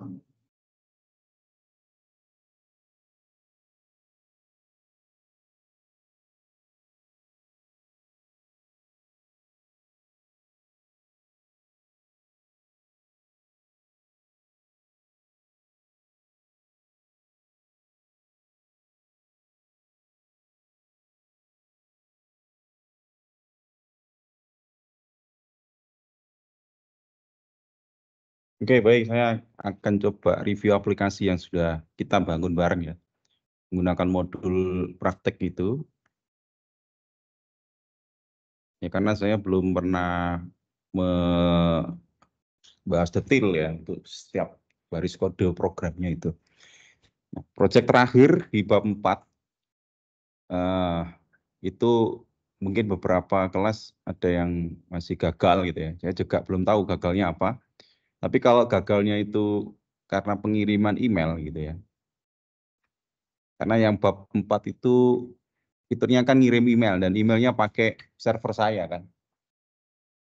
Amém. Oke, baik. Saya akan coba review aplikasi yang sudah kita bangun bareng ya. Menggunakan modul praktek itu. Ya, karena saya belum pernah membahas detail ya untuk setiap baris kode programnya itu. Nah, Proyek terakhir di bab 4 uh, eh, itu mungkin beberapa kelas ada yang masih gagal gitu ya. Saya juga belum tahu gagalnya apa tapi kalau gagalnya itu karena pengiriman email gitu ya. Karena yang bab 4 itu fiturnya kan ngirim email dan emailnya pakai server saya kan.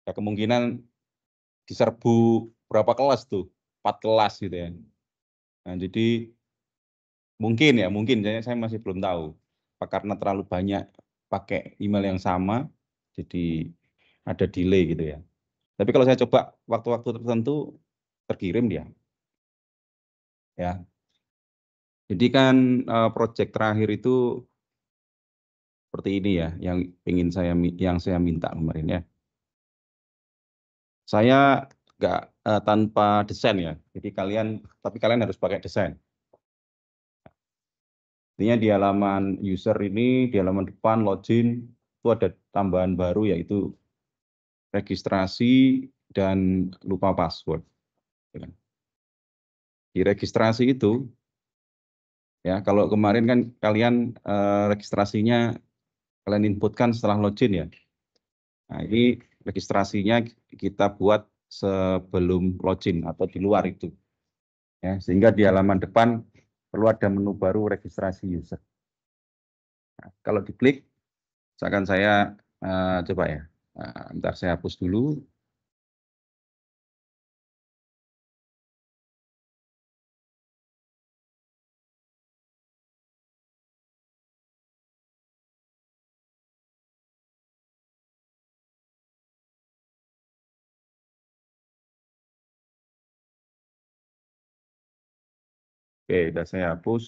Ya kemungkinan diserbu berapa kelas tuh? 4 kelas gitu ya. Nah, jadi mungkin ya, mungkin saya masih belum tahu. Apa karena terlalu banyak pakai email yang sama jadi ada delay gitu ya. Tapi kalau saya coba waktu-waktu tertentu terkirim dia. Ya. Jadi kan eh, project terakhir itu seperti ini ya yang ingin saya yang saya minta kemarin ya. Saya nggak uh, tanpa desain ya. Jadi kalian tapi kalian harus pakai desain. Artinya di halaman user ini, di halaman depan login itu ada tambahan baru yaitu registrasi dan lupa password. Ya kan? Di registrasi itu, ya kalau kemarin kan kalian eh, registrasinya kalian inputkan setelah login ya. Nah ini registrasinya kita buat sebelum login atau di luar itu. Ya, sehingga di halaman depan perlu ada menu baru registrasi user. Nah, kalau diklik, misalkan saya uh, coba ya, Nah, ntar saya hapus dulu. Oke, udah saya hapus.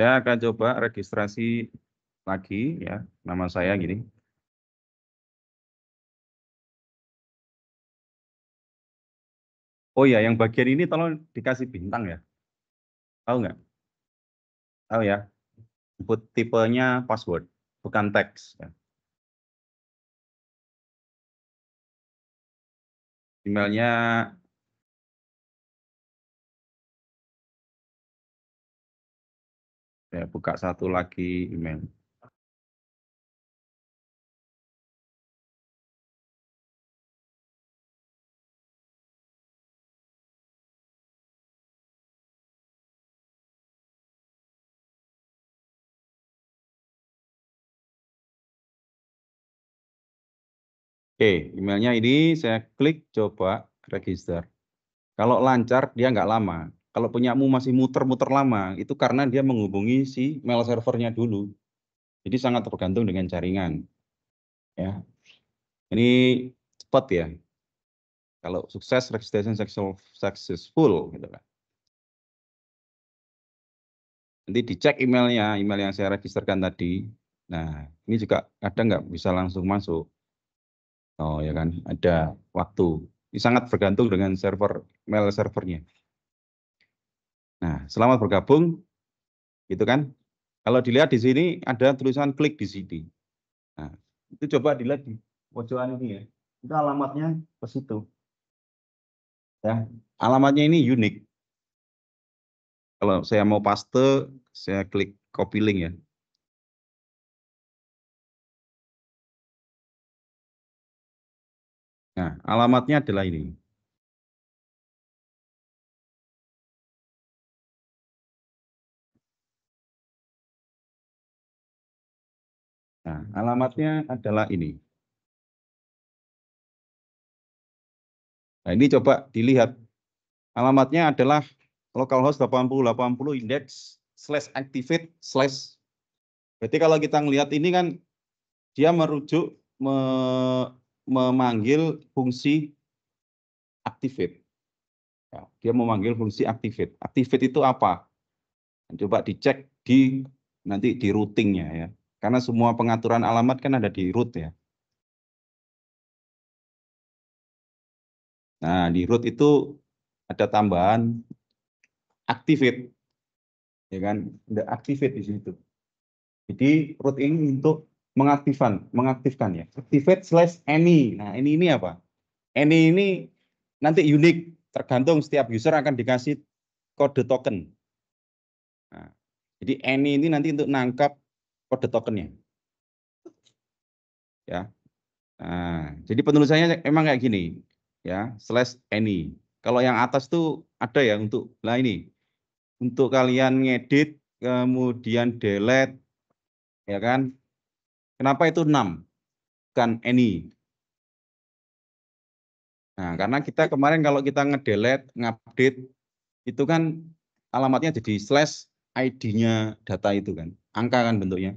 Saya akan coba registrasi lagi ya, nama saya gini. Oh ya, yang bagian ini tolong dikasih bintang ya. Tahu nggak? Tahu ya. Input tipenya password, bukan teks. Ya. Emailnya saya buka satu lagi email Oke, emailnya ini saya klik coba register. Kalau lancar, dia nggak lama kalau punyamu masih muter-muter lama itu karena dia menghubungi si mail servernya dulu. Jadi sangat tergantung dengan jaringan. Ya. Ini cepat ya. Kalau sukses registration successful gitu kan. Nanti dicek emailnya, email yang saya registerkan tadi. Nah, ini juga ada nggak bisa langsung masuk. Oh ya kan, ada waktu. Ini sangat bergantung dengan server, mail servernya. Nah, selamat bergabung. Gitu kan? Kalau dilihat di sini ada tulisan klik di sini. Nah, itu coba dilihat di pojokan ini ya. Itu alamatnya ke situ. Ya, alamatnya ini unik. Kalau saya mau paste, saya klik copy link ya. Nah, alamatnya adalah ini. Nah, alamatnya adalah ini. Nah, ini coba dilihat. Alamatnya adalah localhost 8080 index slash activate slash. Berarti kalau kita ngelihat ini kan dia merujuk me, memanggil fungsi activate. Ya, dia memanggil fungsi activate. Activate itu apa? Nah, coba dicek di nanti di routingnya ya. Karena semua pengaturan alamat kan ada di root ya. Nah, di root itu ada tambahan activate. Ya kan? Ada activate di situ. Jadi root ini untuk mengaktifkan, mengaktifkan ya. Activate slash any. Nah, ini ini apa? Any ini nanti unik, tergantung setiap user akan dikasih kode token. Nah, jadi any ini nanti untuk nangkap kode tokennya. Ya. Nah, jadi penulisannya emang kayak gini, ya, slash any. Kalau yang atas tuh ada ya untuk lah ini. Untuk kalian ngedit kemudian delete ya kan? Kenapa itu 6? Bukan any. Nah, karena kita kemarin kalau kita ngedelete, ngupdate itu kan alamatnya jadi slash ID-nya data itu kan. Angka kan bentuknya.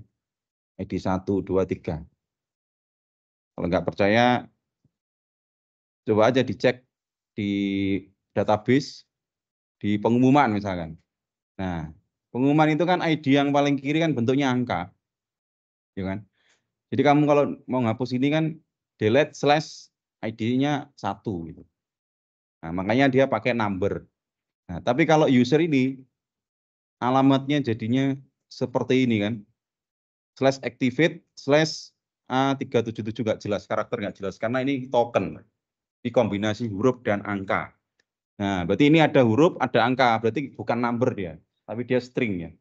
ID 1, 2, 3. Kalau nggak percaya, coba aja dicek di database, di pengumuman misalkan. Nah, pengumuman itu kan ID yang paling kiri kan bentuknya angka. Ya kan? Jadi kamu kalau mau ngapus ini kan delete slash ID-nya satu gitu. Nah, makanya dia pakai number. Nah, tapi kalau user ini alamatnya jadinya seperti ini kan. Slash activate slash A377 nggak jelas, karakter nggak jelas. Karena ini token, di kombinasi huruf dan angka. Nah, berarti ini ada huruf, ada angka, berarti bukan number dia, tapi dia string ya.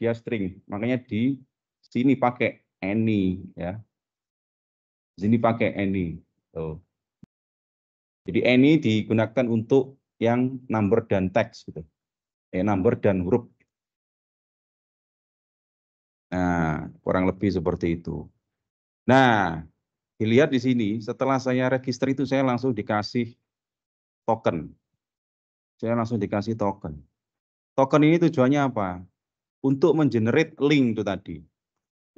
Dia string, makanya di sini pakai any ya. Di sini pakai any. Tuh. Jadi any digunakan untuk yang number dan teks gitu. Eh, number dan huruf Nah, kurang lebih seperti itu. Nah, dilihat di sini, setelah saya register itu saya langsung dikasih token. Saya langsung dikasih token. Token ini tujuannya apa? Untuk mengenerate link itu tadi.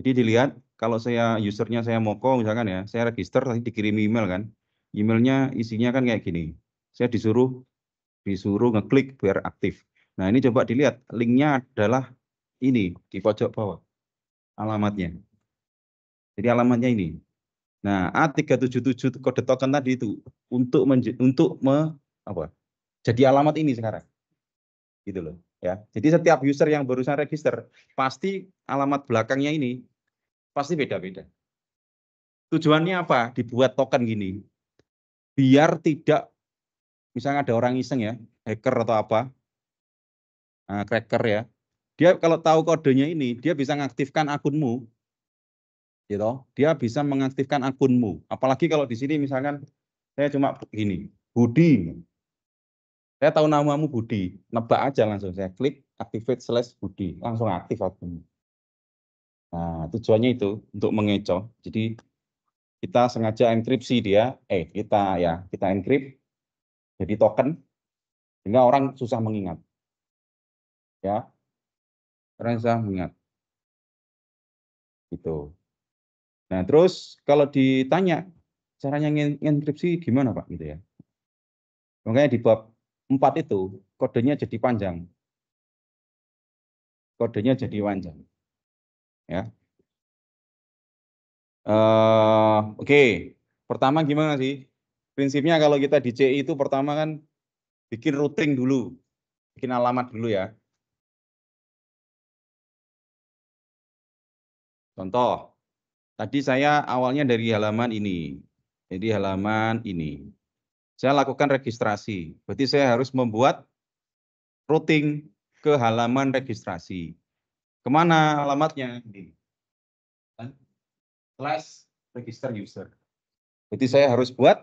Jadi dilihat kalau saya usernya saya moko misalkan ya, saya register tadi dikirim email kan. Emailnya isinya kan kayak gini. Saya disuruh disuruh ngeklik biar aktif. Nah ini coba dilihat linknya adalah ini di pojok bawah alamatnya. Jadi alamatnya ini. Nah, A377 kode token tadi itu untuk untuk me, apa? Jadi alamat ini sekarang. Gitu loh, ya. Jadi setiap user yang barusan register pasti alamat belakangnya ini pasti beda-beda. Tujuannya apa? Dibuat token gini. Biar tidak misalnya ada orang iseng ya, hacker atau apa, Uh, cracker ya, dia kalau tahu kodenya ini, dia bisa mengaktifkan akunmu. Gitu. Dia bisa mengaktifkan akunmu. Apalagi kalau di sini misalkan saya cuma gini, Budi. Saya tahu namamu Budi, nebak aja langsung saya klik activate slash Budi, langsung aktif akunmu. Nah, tujuannya itu untuk mengecoh. Jadi kita sengaja enkripsi dia, eh kita ya kita enkrip jadi token sehingga orang susah mengingat. Ya, orang salah mengingat. Itu. Nah, terus kalau ditanya caranya ngenkripsi gimana, Pak, gitu ya. Makanya di bab 4 itu kodenya jadi panjang. Kodenya jadi panjang. Ya. Uh, Oke, okay. pertama gimana sih? Prinsipnya kalau kita di CI itu pertama kan bikin routing dulu, bikin alamat dulu ya. Contoh, tadi saya awalnya dari halaman ini. Jadi halaman ini. Saya lakukan registrasi. Berarti saya harus membuat routing ke halaman registrasi. Kemana alamatnya? Class kan? register user. Berarti saya harus buat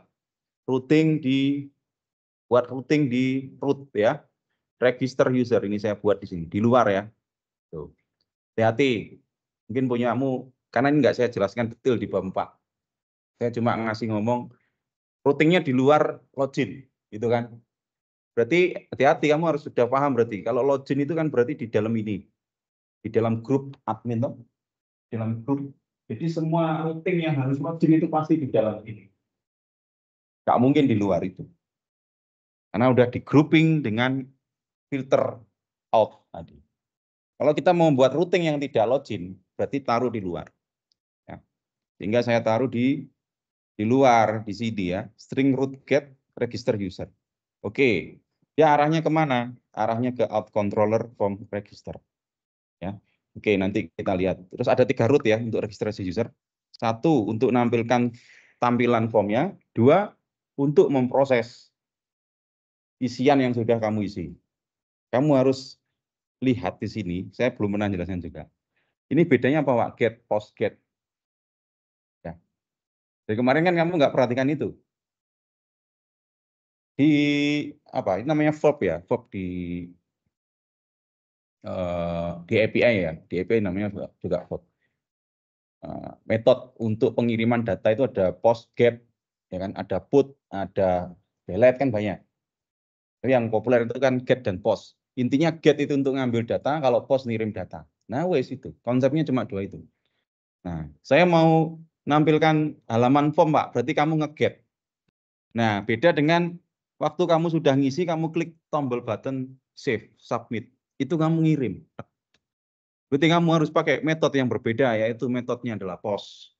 routing di buat routing di root ya. Register user ini saya buat di sini, di luar ya. Tuh. Hati-hati, mungkin kamu karena ini nggak saya jelaskan detail di bab 4. Saya cuma ngasih ngomong routingnya di luar login, gitu kan. Berarti hati-hati kamu harus sudah paham berarti. Kalau login itu kan berarti di dalam ini. Di dalam grup admin toh. Di dalam grup. Jadi semua routing yang harus login itu pasti di dalam ini. Nggak mungkin di luar itu. Karena udah di grouping dengan filter out tadi. Kalau kita mau membuat routing yang tidak login, berarti taruh di luar. Ya. Sehingga saya taruh di di luar, di sini ya, string root get register user. Oke, okay. ya arahnya kemana? Arahnya ke out controller form register. Ya, oke okay, nanti kita lihat. Terus ada tiga root ya untuk registrasi user. Satu untuk menampilkan tampilan formnya, dua untuk memproses isian yang sudah kamu isi. Kamu harus lihat di sini, saya belum pernah jelaskan juga. Ini bedanya apa Pak? Get, post get. Ya. Jadi kemarin kan kamu nggak perhatikan itu. Di apa? Ini namanya verb ya, verb di uh, di API ya, di API namanya juga verb. Uh, eh, metode untuk pengiriman data itu ada post get, ya kan? Ada put, ada delete kan banyak. Tapi yang populer itu kan get dan post. Intinya get itu untuk ngambil data, kalau post ngirim data. Nah, wes itu. Konsepnya cuma dua itu. Nah, saya mau nampilkan halaman form, Pak. Berarti kamu ngeget. Nah, beda dengan waktu kamu sudah ngisi, kamu klik tombol button save, submit. Itu kamu ngirim. Berarti kamu harus pakai metode yang berbeda, yaitu metodenya adalah post.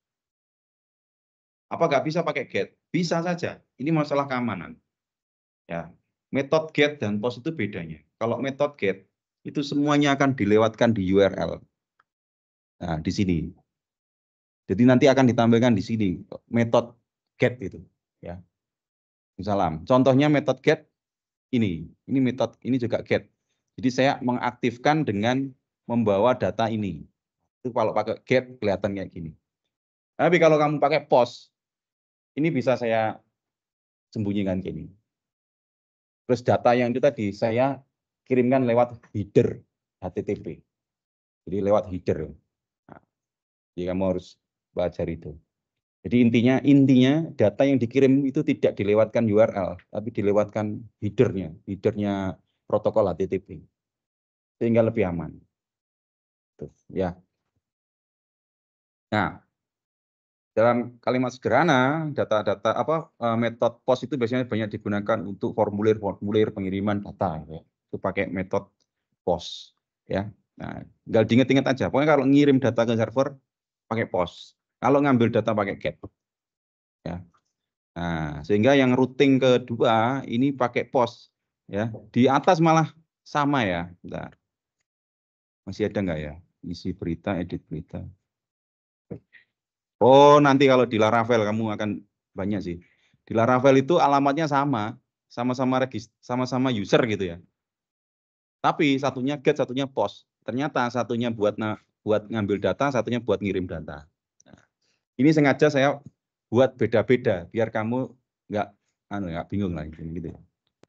Apa nggak bisa pakai GET? Bisa saja. Ini masalah keamanan. Ya, metode GET dan post itu bedanya. Kalau metode GET, itu semuanya akan dilewatkan di URL. Nah, di sini. Jadi nanti akan ditampilkan di sini metode get itu, ya. Salam. Contohnya metode get ini. Ini metode ini juga get. Jadi saya mengaktifkan dengan membawa data ini. Itu kalau pakai get kelihatan kayak gini. Tapi kalau kamu pakai post, ini bisa saya sembunyikan gini. Terus data yang itu tadi saya kirimkan lewat header HTTP. Jadi lewat header. Nah, jadi kamu harus belajar itu. Jadi intinya intinya data yang dikirim itu tidak dilewatkan URL, tapi dilewatkan headernya, headernya protokol HTTP. Sehingga lebih aman. Tuh, ya. Nah, dalam kalimat sederhana, data-data apa eh, metode POST itu biasanya banyak digunakan untuk formulir-formulir pengiriman data. Ya itu pakai metode POST ya. Nah, tinggal diinget-inget aja. Pokoknya kalau ngirim data ke server pakai POST. Kalau ngambil data pakai GET. Ya. Nah, sehingga yang routing kedua ini pakai POST ya. Di atas malah sama ya. Bentar. Masih ada nggak ya? Isi berita, edit berita. Oh, nanti kalau di Laravel kamu akan banyak sih. Di Laravel itu alamatnya sama, sama-sama register sama-sama user gitu ya. Tapi satunya get, satunya post. Ternyata satunya buat na buat ngambil data, satunya buat ngirim data. Nah, ini sengaja saya buat beda-beda biar kamu nggak anu nggak ya, bingung lagi. gitu. Ya.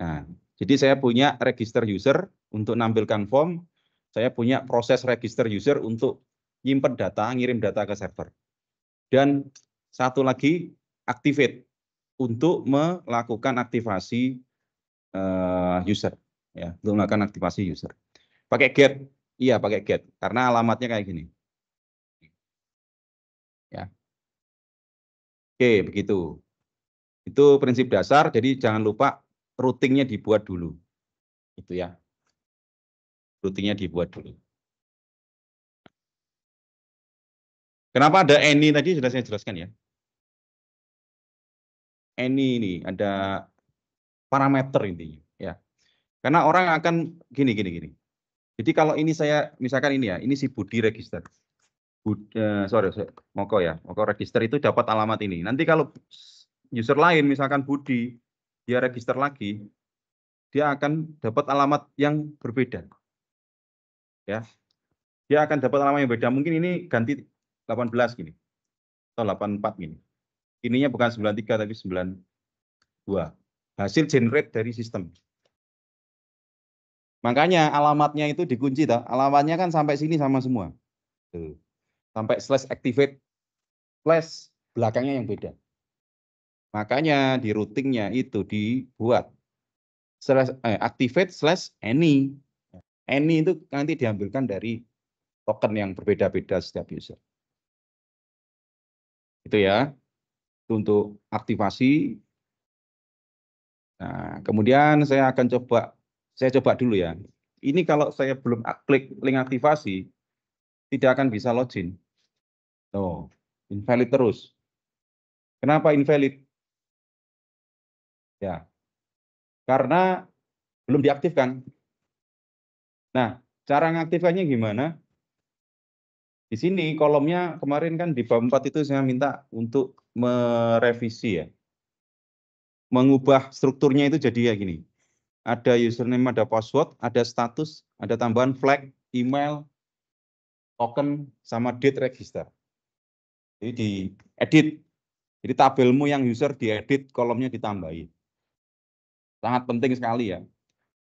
Nah, jadi saya punya register user untuk nampilkan form, saya punya proses register user untuk nyimpen data, ngirim data ke server. Dan satu lagi activate untuk melakukan aktivasi uh, user ya gunakan aktivasi user pakai get iya pakai get karena alamatnya kayak gini ya oke begitu itu prinsip dasar jadi jangan lupa routingnya dibuat dulu itu ya routingnya dibuat dulu kenapa ada any tadi sudah saya jelaskan ya any ini ada parameter intinya karena orang akan gini gini gini. Jadi kalau ini saya misalkan ini ya, ini si Budi register. Bud, uh, sorry, sorry, Moko ya, Moko register itu dapat alamat ini. Nanti kalau user lain misalkan Budi, dia register lagi, dia akan dapat alamat yang berbeda. Ya, dia akan dapat alamat yang beda. Mungkin ini ganti 18 gini, atau 84 gini. Ininya bukan 93 tapi 92. Hasil generate dari sistem. Makanya alamatnya itu dikunci toh. Alamatnya kan sampai sini sama semua. Sampai slash activate slash belakangnya yang beda. Makanya di routingnya itu dibuat slash eh, activate slash any. Any itu nanti diambilkan dari token yang berbeda-beda setiap user. Itu ya. Itu untuk aktivasi. Nah, kemudian saya akan coba saya coba dulu ya. Ini kalau saya belum klik link aktivasi, tidak akan bisa login. Tuh, invalid terus. Kenapa invalid? Ya, karena belum diaktifkan. Nah, cara mengaktifkannya gimana? Di sini kolomnya kemarin kan di bab 4 itu saya minta untuk merevisi ya. Mengubah strukturnya itu jadi ya gini ada username, ada password, ada status, ada tambahan flag, email, token, sama date register. Jadi di edit. Jadi tabelmu yang user di edit kolomnya ditambahi. Sangat penting sekali ya.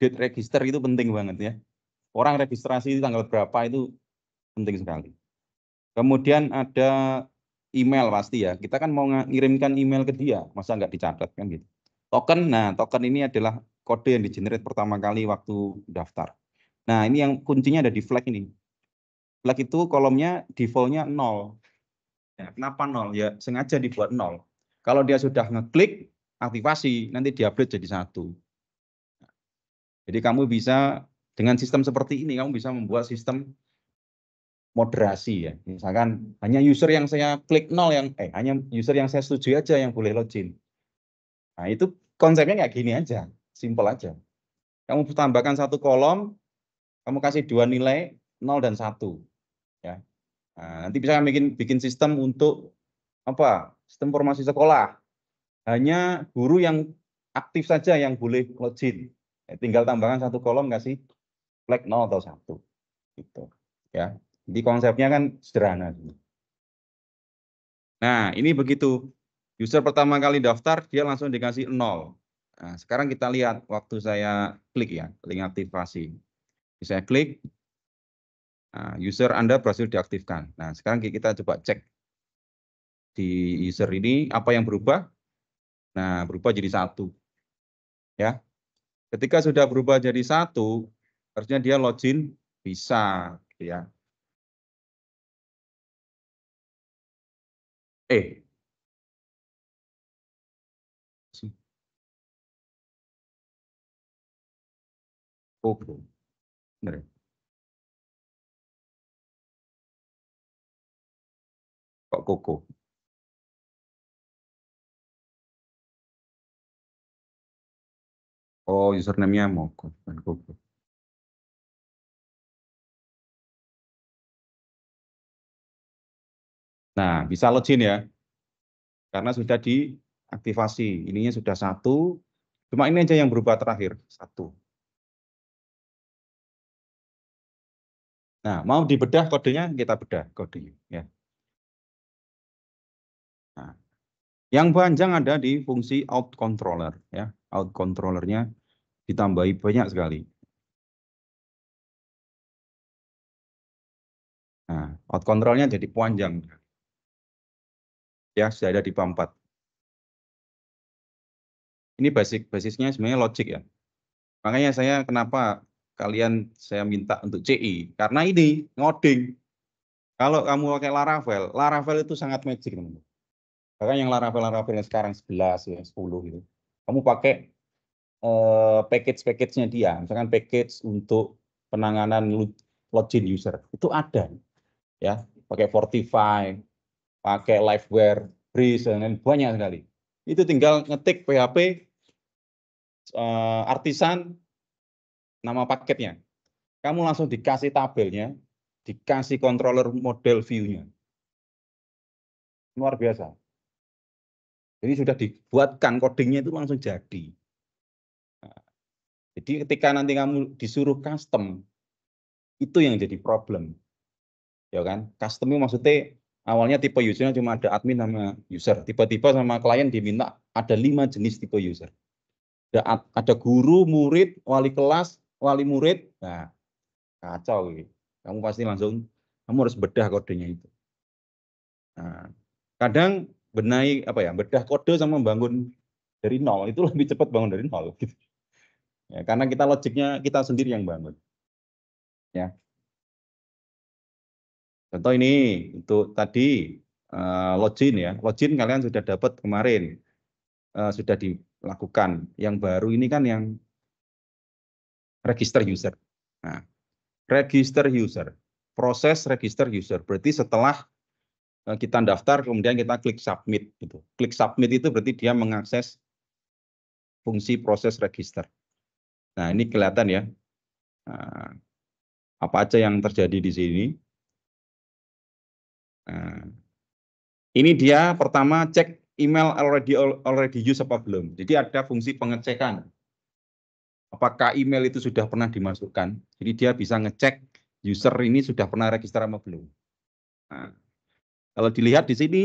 Date register itu penting banget ya. Orang registrasi tanggal berapa itu penting sekali. Kemudian ada email pasti ya. Kita kan mau ngirimkan email ke dia, masa nggak dicatat kan gitu. Token, nah token ini adalah kode yang di-generate pertama kali waktu daftar. Nah, ini yang kuncinya ada di flag ini. Flag itu kolomnya defaultnya nol. Ya, kenapa nol? Ya, sengaja dibuat nol. Kalau dia sudah ngeklik aktivasi, nanti update jadi satu. Jadi kamu bisa dengan sistem seperti ini, kamu bisa membuat sistem moderasi ya. Misalkan hanya user yang saya klik nol yang eh hanya user yang saya setuju aja yang boleh login. Nah, itu konsepnya kayak gini aja. Simple aja. Kamu tambahkan satu kolom, kamu kasih dua nilai nol dan satu. Ya. Nah, nanti bisa bikin bikin sistem untuk apa? Sistem formasi sekolah. Hanya guru yang aktif saja yang boleh login. Ya, tinggal tambahkan satu kolom kasih flag nol atau satu. Gitu. Ya. Di konsepnya kan sederhana. Nah, ini begitu. User pertama kali daftar, dia langsung dikasih nol. Nah, sekarang kita lihat waktu saya klik ya, link aktivasi. Saya klik, nah, user Anda berhasil diaktifkan. Nah, sekarang kita coba cek di user ini apa yang berubah. Nah, berubah jadi satu. Ya, ketika sudah berubah jadi satu, harusnya dia login bisa, ya. Eh, Opo. Bener. Ya. Kok koko? Oh, username-nya Moko, bukan Koko. Nah, bisa login ya. Karena sudah diaktivasi. Ininya sudah satu. Cuma ini aja yang berubah terakhir. Satu. Nah, mau dibedah kodenya kita bedah kodenya ya. Nah, yang panjang ada di fungsi out controller ya. Out controllernya ditambahi banyak sekali. Nah, out controlnya jadi panjang. Ya, sudah ada di PAM 4. Ini basic basisnya sebenarnya logic ya. Makanya saya kenapa kalian saya minta untuk CI karena ini ngoding. Kalau kamu pakai Laravel, Laravel itu sangat magic teman-teman. Bahkan yang Laravel Laravel yang sekarang 11 ya 10 gitu. Kamu pakai eh, package-package-nya dia, misalkan package untuk penanganan login user. Itu ada. Ya, pakai Fortify, pakai Liveware, Breeze dan banyak sekali. Itu tinggal ngetik PHP uh, eh, artisan nama paketnya. Kamu langsung dikasih tabelnya, dikasih controller model view-nya. Luar biasa. Jadi sudah dibuatkan codingnya itu langsung jadi. Nah, jadi ketika nanti kamu disuruh custom, itu yang jadi problem. Ya kan? Custom itu maksudnya awalnya tipe usernya cuma ada admin sama user. Tiba-tiba sama klien diminta ada lima jenis tipe user. ada guru, murid, wali kelas, wali murid, nah kacau gitu. Kamu pasti langsung kamu harus bedah kodenya itu. Nah, kadang benahi apa ya, bedah kode sama bangun dari nol itu lebih cepat bangun dari nol gitu. Ya, karena kita logiknya kita sendiri yang bangun. Ya. Contoh ini untuk tadi uh, login ya. Login kalian sudah dapat kemarin. Uh, sudah dilakukan. Yang baru ini kan yang register user. Nah, register user, proses register user berarti setelah eh, kita daftar kemudian kita klik submit gitu. Klik submit itu berarti dia mengakses fungsi proses register. Nah, ini kelihatan ya. Nah, apa aja yang terjadi di sini? Nah, ini dia pertama cek email already already use apa belum. Jadi ada fungsi pengecekan apakah email itu sudah pernah dimasukkan. Jadi dia bisa ngecek user ini sudah pernah register atau belum. Nah, kalau dilihat di sini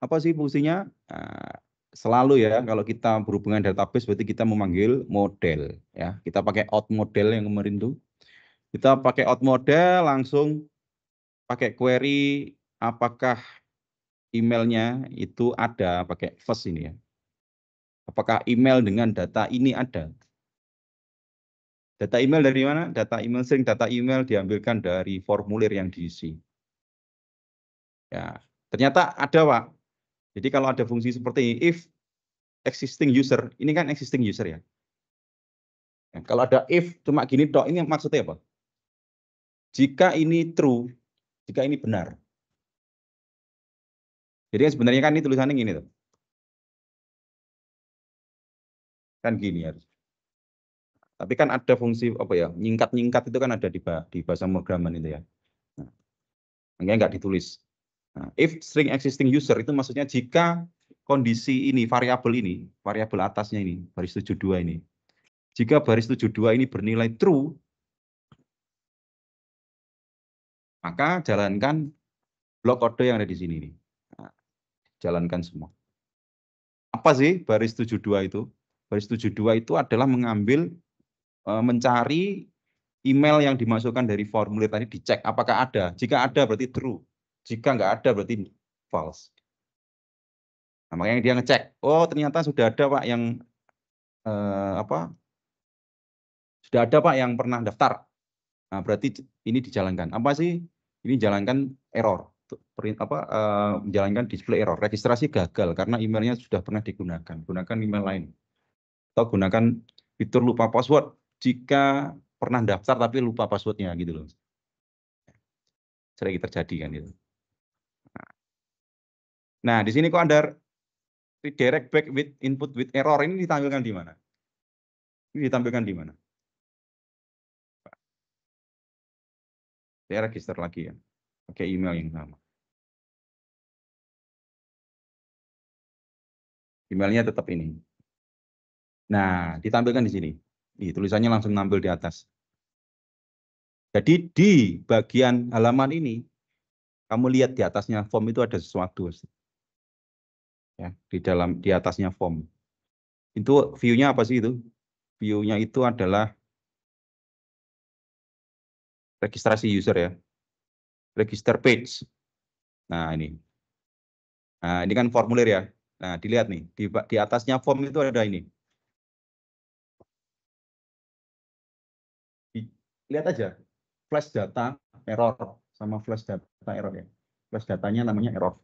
apa sih fungsinya? Nah, selalu ya kalau kita berhubungan database berarti kita memanggil model ya. Kita pakai out model yang kemarin tuh. Kita pakai out model langsung pakai query apakah emailnya itu ada pakai first ini ya. Apakah email dengan data ini ada? Data email dari mana? Data email sering data email diambilkan dari formulir yang diisi. Ya, ternyata ada pak. Jadi kalau ada fungsi seperti ini, if existing user, ini kan existing user ya. ya kalau ada if cuma gini dok, ini maksudnya apa? Jika ini true, jika ini benar. Jadi sebenarnya kan ini tulisannya gini tuh. Kan gini harus. Tapi kan ada fungsi apa ya? Nyingkat-nyingkat itu kan ada di, di bahasa programan itu ya. Nah, nggak ditulis. Nah, if string existing user itu maksudnya jika kondisi ini variabel ini, variabel atasnya ini, baris 72 ini. Jika baris 72 ini bernilai true, maka jalankan blok kode yang ada di sini nih. Nah, jalankan semua. Apa sih baris 72 itu? Baris 72 itu adalah mengambil Eh, mencari email yang dimasukkan dari formulir tadi dicek apakah ada. Jika ada berarti true. Jika nggak ada berarti false. Nah, makanya dia ngecek, oh ternyata sudah ada Pak yang eh, apa? Sudah ada Pak yang pernah daftar. Nah, berarti ini dijalankan. Apa sih? Ini jalankan error. Print apa eh, menjalankan display error. Registrasi gagal karena emailnya sudah pernah digunakan. Gunakan email lain. Atau gunakan fitur lupa password jika pernah daftar tapi lupa passwordnya gitu loh. Sering terjadi kan itu. Nah, nah, di sini kok ada redirect back with input with error ini ditampilkan di mana? Ini ditampilkan di mana? Saya register lagi ya. oke email yang sama. Emailnya tetap ini. Nah, ditampilkan di sini. Nih, tulisannya langsung nampil di atas. Jadi di bagian halaman ini, kamu lihat di atasnya form itu ada sesuatu. Ya, di dalam di atasnya form. Itu view-nya apa sih itu? View-nya itu adalah registrasi user ya. Register page. Nah, ini. Nah, ini kan formulir ya. Nah, dilihat nih, di, di atasnya form itu ada ini. lihat aja flash data error sama flash data error ya. Flash datanya namanya error.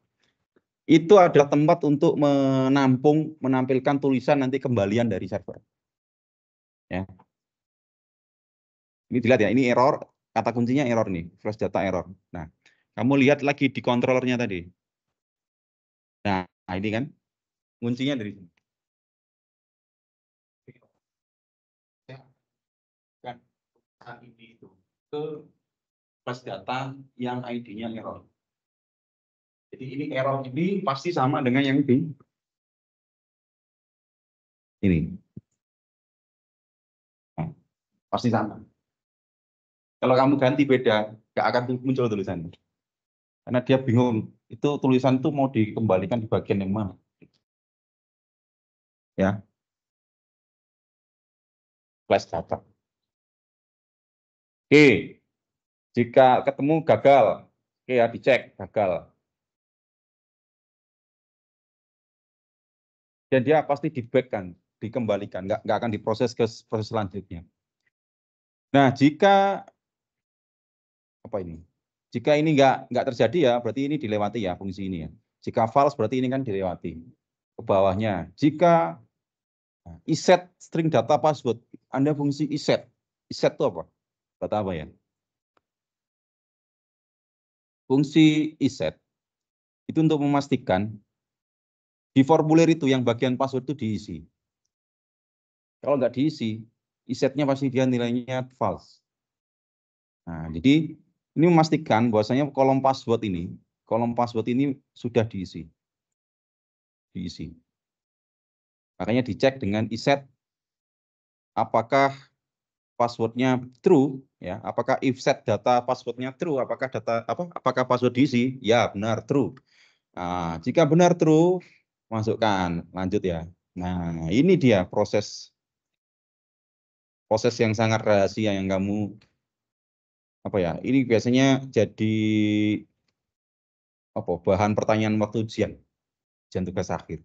Itu adalah tempat untuk menampung menampilkan tulisan nanti kembalian dari server. Ya. Ini dilihat ya, ini error, kata kuncinya error nih, flash data error. Nah, kamu lihat lagi di kontrolernya tadi. Nah, ini kan kuncinya dari sini. memasukkan itu ke bus data yang ID-nya error. Jadi ini error ini pasti sama dengan yang di ini. Nah, pasti sama. Kalau kamu ganti beda, gak akan muncul tulisan. Karena dia bingung, itu tulisan itu mau dikembalikan di bagian yang mana. Ya. Flash data. Oke, Jika ketemu gagal, oke ya dicek gagal. Dan dia pasti di-back kan, dikembalikan, nggak, nggak akan diproses ke proses selanjutnya. Nah, jika apa ini? Jika ini nggak nggak terjadi ya, berarti ini dilewati ya fungsi ini ya. Jika false berarti ini kan dilewati ke bawahnya. Jika nah, iset string data password, Anda fungsi iset. Iset itu apa? apa ya Fungsi iset itu untuk memastikan di formulir itu yang bagian password itu diisi. Kalau nggak diisi, isetnya pasti dia nilainya false. Nah, jadi ini memastikan bahwasanya kolom password ini, kolom password ini sudah diisi. Diisi. Makanya dicek dengan iset apakah passwordnya true ya apakah if set data passwordnya true apakah data apa apakah password diisi ya benar true nah, jika benar true masukkan lanjut ya nah ini dia proses proses yang sangat rahasia yang kamu apa ya ini biasanya jadi apa bahan pertanyaan waktu ujian ujian tugas akhir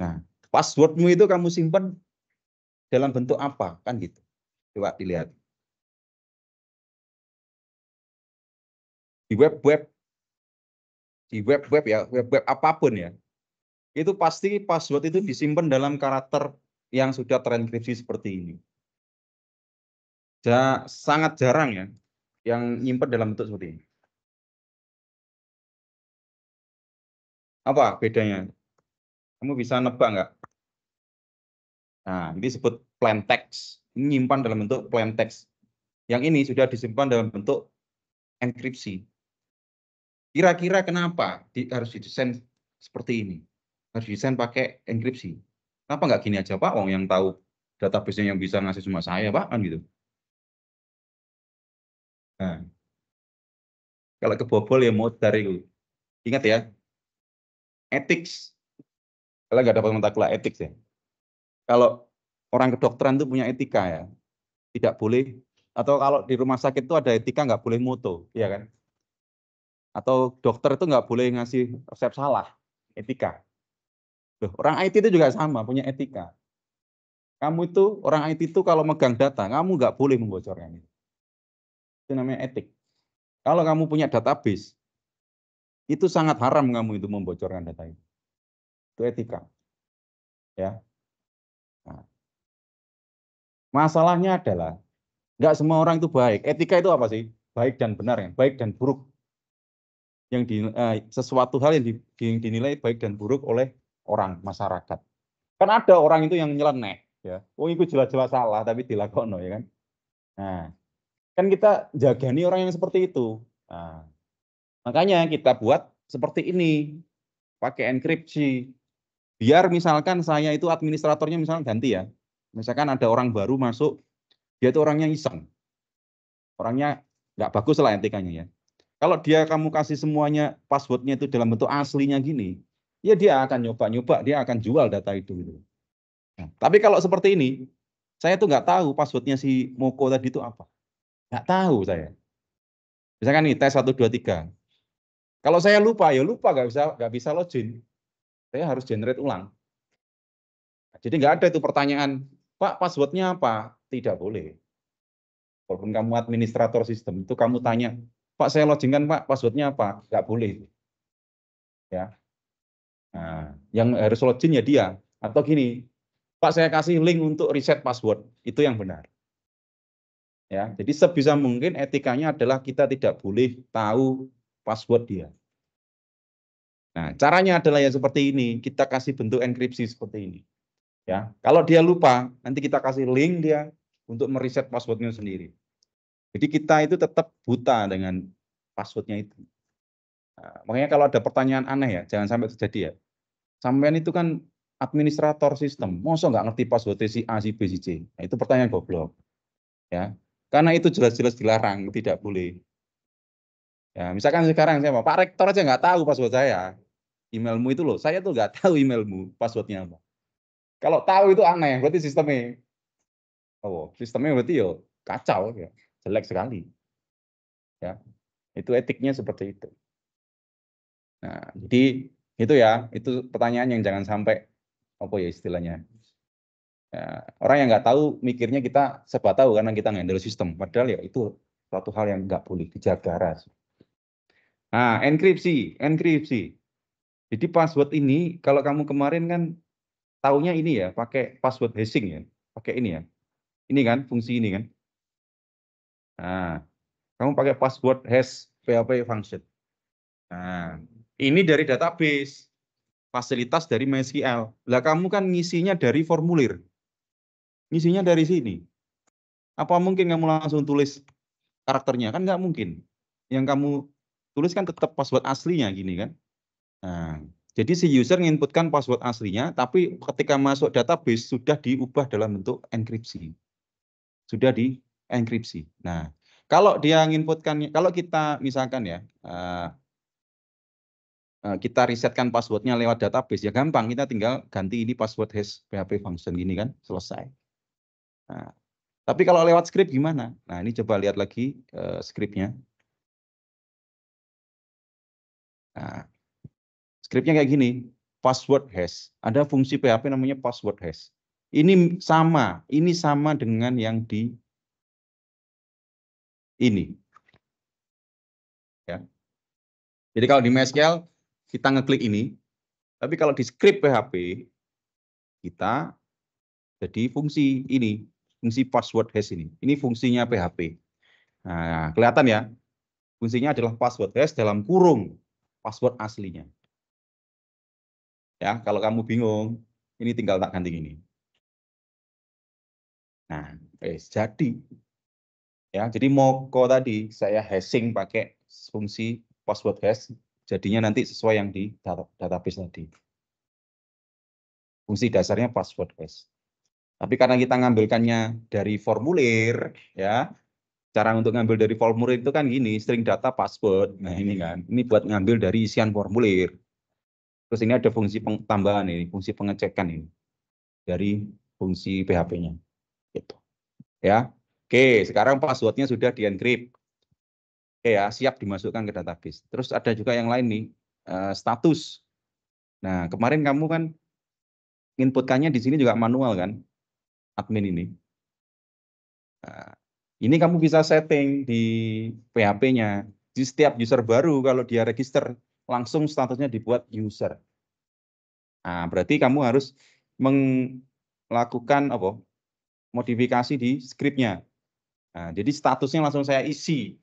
nah passwordmu itu kamu simpan dalam bentuk apa kan gitu coba dilihat di web web di web web ya web web apapun ya itu pasti password itu disimpan dalam karakter yang sudah terenkripsi seperti ini ja, sangat jarang ya yang nyimpen dalam bentuk seperti ini apa bedanya kamu bisa nebak nggak Nah, ini disebut plain text. Ini dalam bentuk plain text. Yang ini sudah disimpan dalam bentuk enkripsi. Kira-kira kenapa di, harus didesain seperti ini? Harus didesain pakai enkripsi. Kenapa nggak gini aja Pak? Wong yang tahu database-nya yang bisa ngasih cuma saya Pak kan gitu. Nah, kalau kebobol ya mau dari Ingat ya, ethics. kalau nggak dapat mata kuliah ethics ya kalau orang kedokteran itu punya etika ya. Tidak boleh atau kalau di rumah sakit itu ada etika nggak boleh moto, ya kan? Atau dokter itu nggak boleh ngasih resep salah, etika. Loh, orang IT itu juga sama, punya etika. Kamu itu orang IT itu kalau megang data, kamu nggak boleh membocorkan itu. Itu namanya etik. Kalau kamu punya database, itu sangat haram kamu itu membocorkan data itu. Itu etika. Ya, Masalahnya adalah nggak semua orang itu baik. Etika itu apa sih? Baik dan benar ya, baik dan buruk. Yang di, eh, sesuatu hal yang, di, yang dinilai baik dan buruk oleh orang masyarakat. Kan ada orang itu yang nyeleneh, ya. Oh itu jelas-jelas salah tapi dilakono ya kan. Nah, kan kita jagani orang yang seperti itu. Nah, makanya kita buat seperti ini, pakai enkripsi. Biar misalkan saya itu administratornya misalnya ganti ya, misalkan ada orang baru masuk, dia itu orangnya iseng. Orangnya nggak bagus lah etikanya ya. Kalau dia kamu kasih semuanya passwordnya itu dalam bentuk aslinya gini, ya dia akan nyoba-nyoba, dia akan jual data itu. Gitu. Nah, tapi kalau seperti ini, saya tuh nggak tahu passwordnya si Moko tadi itu apa. Nggak tahu saya. Misalkan nih tes 1, 2, 3. Kalau saya lupa, ya lupa nggak bisa nggak bisa login. Saya harus generate ulang. Jadi nggak ada itu pertanyaan Pak, passwordnya apa? Tidak boleh. Walaupun kamu administrator sistem, itu kamu tanya, Pak, saya login Pak, passwordnya apa? Tidak boleh. Ya. Nah, yang harus login ya dia. Atau gini, Pak, saya kasih link untuk reset password. Itu yang benar. Ya, jadi sebisa mungkin etikanya adalah kita tidak boleh tahu password dia. Nah, caranya adalah yang seperti ini, kita kasih bentuk enkripsi seperti ini. Ya, kalau dia lupa, nanti kita kasih link dia untuk mereset passwordnya sendiri. Jadi kita itu tetap buta dengan passwordnya itu. Nah, makanya kalau ada pertanyaan aneh ya, jangan sampai terjadi ya. Sampean itu kan administrator sistem, masa nggak ngerti password si A, si B, si C? Nah, itu pertanyaan goblok. Ya, karena itu jelas-jelas dilarang, tidak boleh. Ya, misalkan sekarang saya mau, Pak Rektor aja nggak tahu password saya. Emailmu itu loh, saya tuh nggak tahu emailmu, passwordnya apa. Kalau tahu itu aneh, berarti sistemnya. Oh, sistemnya berarti yo ya kacau ya, jelek sekali. Ya. Itu etiknya seperti itu. Nah, jadi itu ya, itu pertanyaan yang jangan sampai apa ya istilahnya. Ya, orang yang nggak tahu mikirnya kita serba tahu karena kita nggak sistem. Padahal ya itu suatu hal yang nggak boleh dijaga ras. Nah, enkripsi, enkripsi. Jadi password ini kalau kamu kemarin kan taunya ini ya, pakai password hashing ya, pakai ini ya. Ini kan fungsi ini kan. Nah, kamu pakai password hash PHP function. Nah, ini dari database, fasilitas dari MySQL. Lah kamu kan ngisinya dari formulir. Ngisinya dari sini. Apa mungkin kamu langsung tulis karakternya? Kan nggak mungkin. Yang kamu tulis kan tetap password aslinya gini kan. Nah, jadi si user menginputkan password aslinya, tapi ketika masuk database sudah diubah dalam bentuk enkripsi. Sudah di enkripsi. Nah, kalau dia menginputkan, kalau kita misalkan ya, eh, eh, kita risetkan passwordnya lewat database, ya gampang, kita tinggal ganti ini password hash PHP function ini kan, selesai. Nah, tapi kalau lewat script gimana? Nah, ini coba lihat lagi uh, scriptnya. Nah, scriptnya kayak gini, password hash. Ada fungsi PHP namanya password hash. Ini sama, ini sama dengan yang di ini. Ya. Jadi kalau di MySQL kita ngeklik ini, tapi kalau di script PHP kita jadi fungsi ini, fungsi password hash ini. Ini fungsinya PHP. Nah, kelihatan ya. Fungsinya adalah password hash dalam kurung password aslinya. Ya, kalau kamu bingung, ini tinggal tak ganti ini. Nah, eh, jadi ya, jadi moko tadi saya hashing pakai fungsi password hash, jadinya nanti sesuai yang di database tadi. Fungsi dasarnya password hash. Tapi karena kita ngambilkannya dari formulir, ya, cara untuk ngambil dari formulir itu kan gini, string data password. Nah ini kan, ini buat ngambil dari isian formulir. Terus ini ada fungsi tambahan ini, fungsi pengecekan ini dari fungsi PHP-nya. Gitu. Ya. Oke, sekarang passwordnya sudah encrypt. Oke ya, siap dimasukkan ke database. Terus ada juga yang lain nih, eh, status. Nah, kemarin kamu kan inputkannya di sini juga manual kan, admin ini. Nah, ini kamu bisa setting di PHP-nya. Di setiap user baru kalau dia register langsung statusnya dibuat user. Nah, berarti kamu harus melakukan apa? modifikasi di scriptnya. Nah, jadi statusnya langsung saya isi.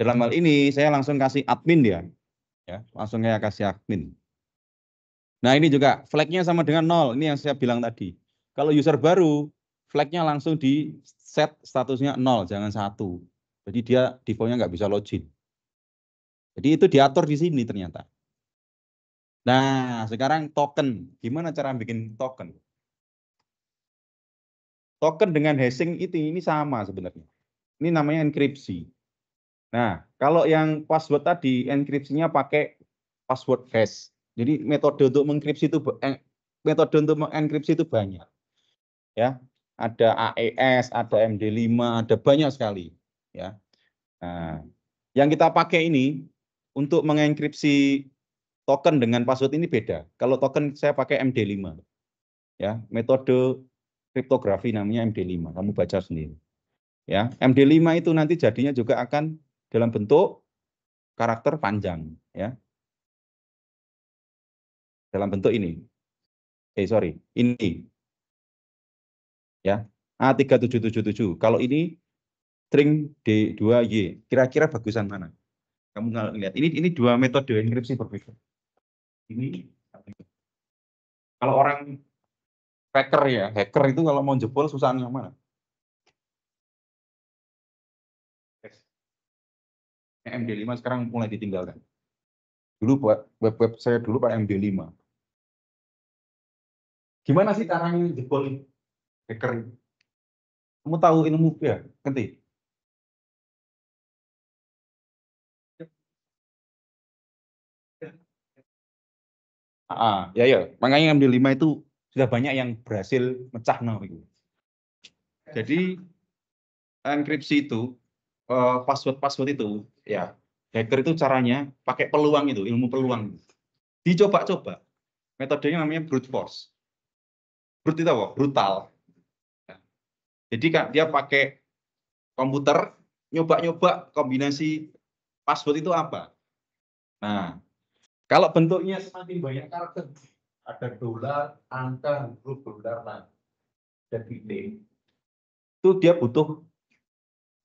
Dalam hal ini saya langsung kasih admin dia. Ya, langsung saya kasih admin. Nah, ini juga flagnya sama dengan nol. Ini yang saya bilang tadi. Kalau user baru, flagnya langsung di set statusnya nol, jangan satu. Jadi dia defaultnya nggak bisa login. Jadi itu diatur di sini ternyata. Nah, sekarang token. Gimana cara bikin token? Token dengan hashing itu ini sama sebenarnya. Ini namanya enkripsi. Nah, kalau yang password tadi enkripsinya pakai password hash. Jadi metode untuk mengenkripsi itu eh, metode untuk mengenkripsi itu banyak. Ya, ada AES, ada MD5, ada banyak sekali, ya. Nah, yang kita pakai ini untuk mengenkripsi token dengan password ini beda. Kalau token saya pakai MD5. Ya, metode kriptografi namanya MD5. Kamu baca sendiri. Ya, MD5 itu nanti jadinya juga akan dalam bentuk karakter panjang, ya. Dalam bentuk ini. Eh, sorry, ini. Ya, A3777. Kalau ini string D2Y, kira-kira bagusan mana? Kamu nggak lihat. Ini ini dua metode enkripsi berbeda. Ini ya? kalau orang hacker ya, hacker itu kalau mau jebol yang mana? MD5 sekarang mulai ditinggalkan. Dulu buat web-web saya dulu pak MD5. Gimana sih caranya jebol hacker? Kamu tahu ilmu ya, ketik Ah, ya ya. Makanya MD5 itu sudah banyak yang berhasil mecah no, gitu. Jadi enkripsi itu eh, password password itu ya hacker itu caranya pakai peluang itu ilmu peluang dicoba-coba metodenya namanya brute force brute itu apa brutal ya. jadi kan dia pakai komputer nyoba-nyoba kombinasi password itu apa nah kalau bentuknya semakin banyak karakter, ada dolar, angka, huruf dolar, lah, dan gede, itu dia butuh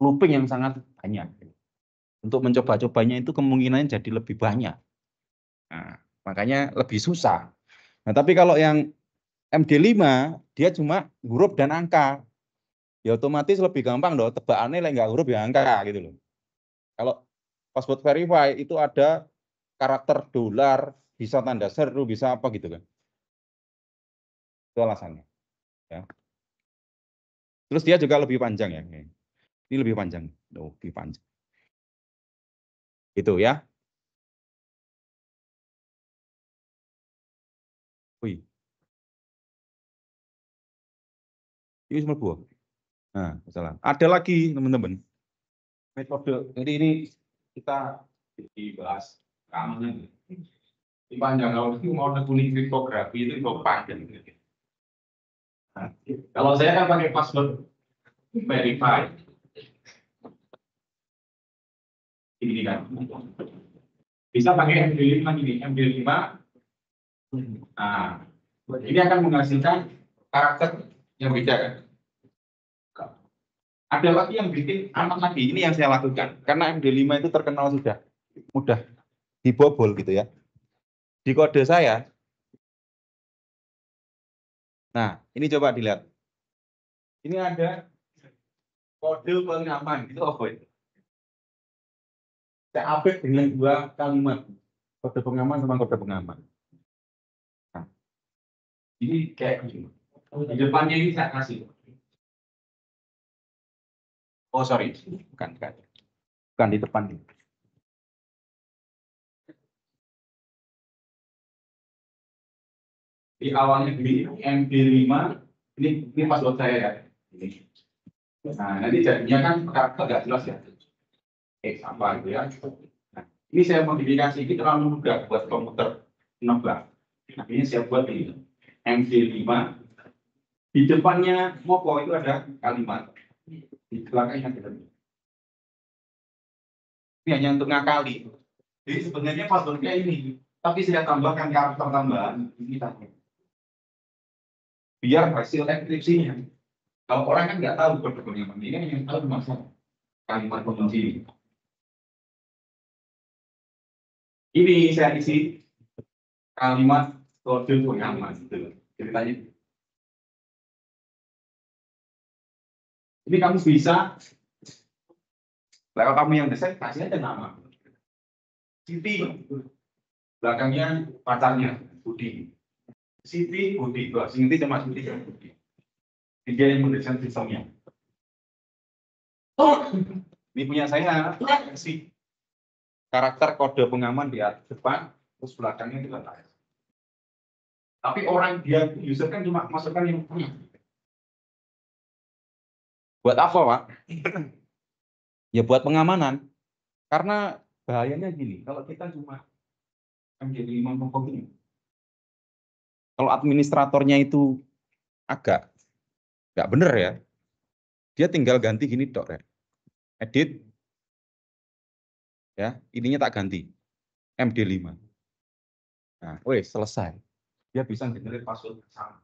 looping yang sangat banyak. Untuk mencoba-cobanya itu kemungkinannya jadi lebih banyak. Nah, makanya lebih susah. Nah, tapi kalau yang MD5, dia cuma huruf dan angka. Ya otomatis lebih gampang loh, tebakannya lah nggak huruf ya angka gitu loh. Kalau password verify itu ada karakter dolar, bisa tanda seru, bisa apa gitu kan. Itu alasannya. Ya. Terus dia juga lebih panjang ya. Ini lebih panjang. Oh, lebih panjang. Itu ya. Wih. Ini semua buah. Nah, masalah. Ada lagi teman-teman. Metode. Jadi ini kita dibahas kamu di panjang tahun itu mau nekuni kriptografi itu kok panjang. kalau saya kan pakai password verify. Ini kan. Bisa pakai MD5 ini, MD5. Nah, ini akan menghasilkan karakter yang beda kan. Ada lagi yang bikin aman lagi, ini yang saya lakukan. Karena MD5 itu terkenal sudah, mudah dibobol gitu ya. Di kode saya, nah ini coba dilihat. Ini ada kode pengaman, itu apa oh, itu? Saya update dengan dua kalimat, kode pengaman sama kode pengaman. Nah, ini kayak gini. Di depannya ini saya kasih. Oh sorry, bukan, bukan. Bukan di depan ini. di awalnya negeri MP5 ini ini pas buat saya ya ini nah nanti jadinya kan agak jelas ya eh apa itu ya nah, ini saya modifikasi ini terlalu mudah buat komputer nebak nah, ini saya buat di mp 5 di depannya moko itu ada kalimat di belakangnya ada ini hanya untuk ngakali jadi sebenarnya passwordnya ini tapi saya tambahkan karakter tambahan ini tadi biar hasil enkripsinya. Kalau orang kan nggak tahu kode-kode yang penting, yang tahu masa kalimat kunci. Ini saya isi kalimat kode pengaman itu ceritanya. Ini kamu bisa, kalau kamu yang desain kasih aja nama. Siti, belakangnya pacarnya Budi. Siti Budi, Wah, Siti cuma Siti yang Budi. Dia yang mendesain sistemnya. Oh. Ini punya saya, si karakter kode pengaman di depan, terus belakangnya juga kan layar. Tapi orang dia user kan cuma masukkan yang punya. Buat apa, Pak? ya buat pengamanan. Karena bahayanya gini, kalau kita cuma md pokok ini, kalau administratornya itu agak nggak bener ya, dia tinggal ganti gini dok ya. Edit, ya ininya tak ganti, MD5. Nah, wes selesai. Dia bisa generate password sama.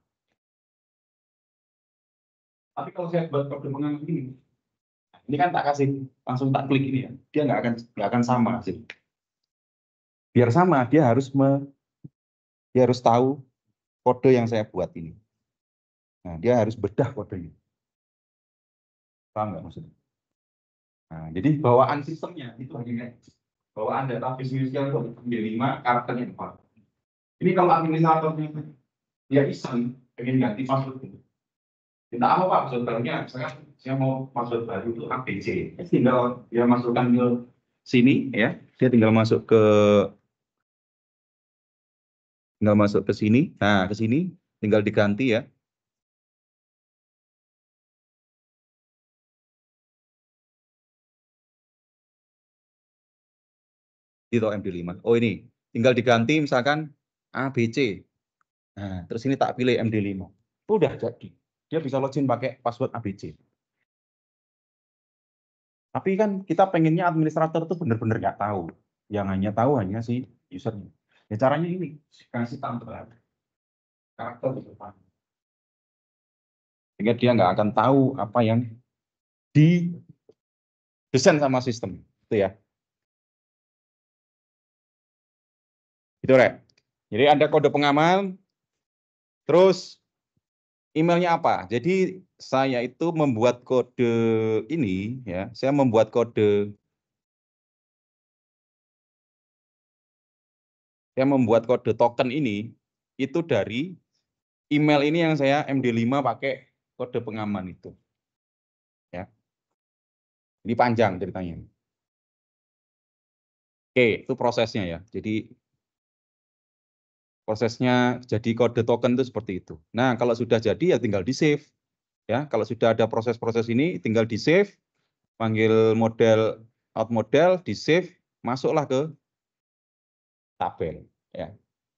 Tapi kalau saya buat perkembangan ini, ini kan tak kasih langsung tak klik ini ya, dia nggak akan nggak akan sama sih. Biar sama, dia harus me, dia harus tahu kode yang saya buat ini. Nah, dia harus bedah kodenya. Paham nggak maksudnya? Nah, jadi bawaan sistemnya itu hanya bawaan data visual itu D5 karakternya empat. Ini kalau administratornya dia iseng ingin ganti password itu. Tidak apa pak password barunya, saya mau password baru itu ABC. tinggal dia masukkan ke sini ya, dia tinggal masuk ke tinggal masuk ke sini nah ke sini tinggal diganti ya itu MD5 oh ini tinggal diganti misalkan ABC nah terus ini tak pilih MD5 udah jadi dia bisa login pakai password ABC tapi kan kita pengennya administrator tuh benar-benar nggak tahu yang hanya tahu hanya si usernya Ya caranya ini, kasih tampilan karakter di depan. Sehingga dia nggak akan tahu apa yang di desain sama sistem, itu ya. Itu rek. Jadi ada kode pengaman, terus emailnya apa? Jadi saya itu membuat kode ini ya, saya membuat kode yang membuat kode token ini itu dari email ini yang saya MD5 pakai kode pengaman itu. Ya. Ini panjang ceritanya. Oke, itu prosesnya ya. Jadi prosesnya jadi kode token itu seperti itu. Nah, kalau sudah jadi ya tinggal di save. Ya, kalau sudah ada proses-proses ini tinggal di save, panggil model out model, di save, masuklah ke tabel. Ya.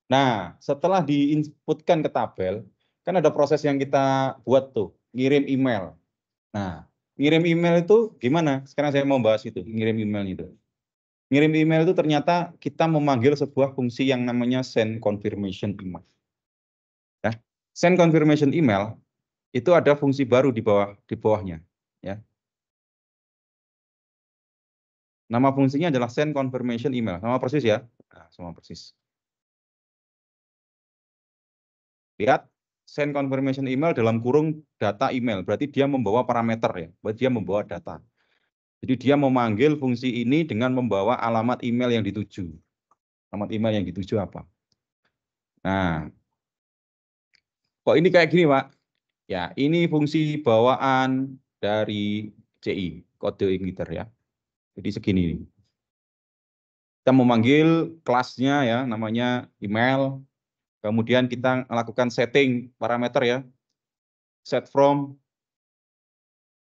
Nah, setelah diinputkan ke tabel, kan ada proses yang kita buat tuh, ngirim email. Nah, ngirim email itu gimana? Sekarang saya mau bahas itu, ngirim email itu. Ngirim email itu ternyata kita memanggil sebuah fungsi yang namanya send confirmation email. Ya. Send confirmation email itu ada fungsi baru di bawah di bawahnya. Nama fungsinya adalah send confirmation email. Sama persis ya. Nah, sama persis. Lihat, send confirmation email dalam kurung data email. Berarti dia membawa parameter ya. Berarti dia membawa data. Jadi dia memanggil fungsi ini dengan membawa alamat email yang dituju. Alamat email yang dituju apa? Nah, kok ini kayak gini, Pak? Ya, ini fungsi bawaan dari CI, kode emitter ya. Jadi segini nih. Kita memanggil kelasnya ya, namanya email. Kemudian kita lakukan setting parameter ya. Set from